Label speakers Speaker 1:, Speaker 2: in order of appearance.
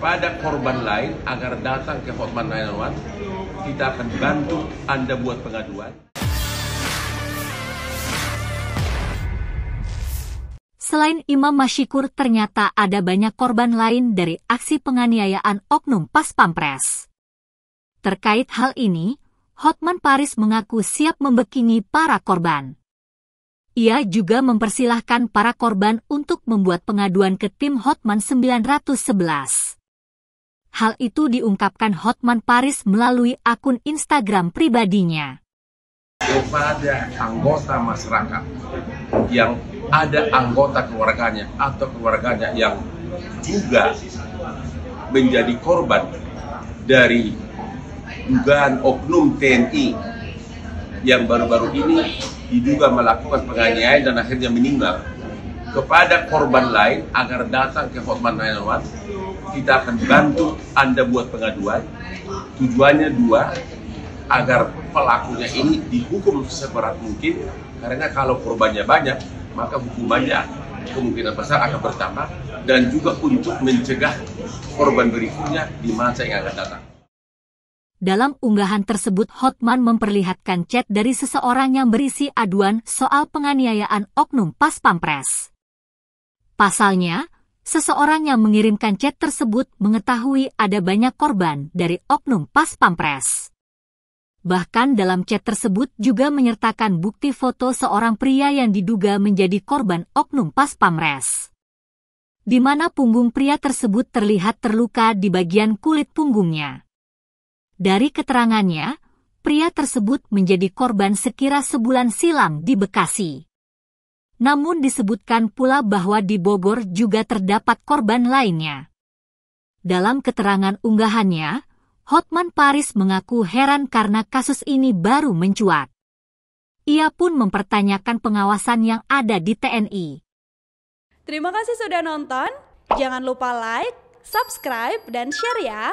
Speaker 1: kepada korban lain agar datang ke Hotman 911. Kita akan bantu Anda buat pengaduan.
Speaker 2: Selain Imam Mashikur, ternyata ada banyak korban lain dari aksi penganiayaan Oknum Pas Pampres. Terkait hal ini, Hotman Paris mengaku siap membekingi para korban. Ia juga mempersilahkan para korban untuk membuat pengaduan ke tim Hotman 911. Hal itu diungkapkan Hotman Paris melalui akun Instagram pribadinya.
Speaker 1: Kepada anggota masyarakat yang ada anggota keluarganya atau keluarganya yang juga menjadi korban dari dugaan oknum TNI yang baru-baru ini diduga melakukan penganiayaan dan akhirnya meninggal kepada korban lain agar datang ke Hotman 911 kita akan bantu Anda buat pengaduan. Tujuannya dua, agar pelakunya ini dihukum seberat mungkin, karena kalau korbannya banyak, maka hukumannya kemungkinan besar akan bertambah, dan juga untuk mencegah korban berikutnya di masa yang akan datang.
Speaker 2: Dalam unggahan tersebut, Hotman memperlihatkan chat dari seseorang yang berisi aduan soal penganiayaan oknum pas pampres. Pasalnya, seseorang yang mengirimkan chat tersebut mengetahui ada banyak korban dari oknum pas pampres. Bahkan dalam chat tersebut juga menyertakan bukti foto seorang pria yang diduga menjadi korban oknum pas pampres. Di mana punggung pria tersebut terlihat terluka di bagian kulit punggungnya. Dari keterangannya, pria tersebut menjadi korban sekira sebulan silam di Bekasi. Namun disebutkan pula bahwa di Bogor juga terdapat korban lainnya. Dalam keterangan unggahannya, Hotman Paris mengaku heran karena kasus ini baru mencuat. Ia pun mempertanyakan pengawasan yang ada di TNI. Terima kasih sudah nonton. Jangan lupa like, subscribe, dan share ya.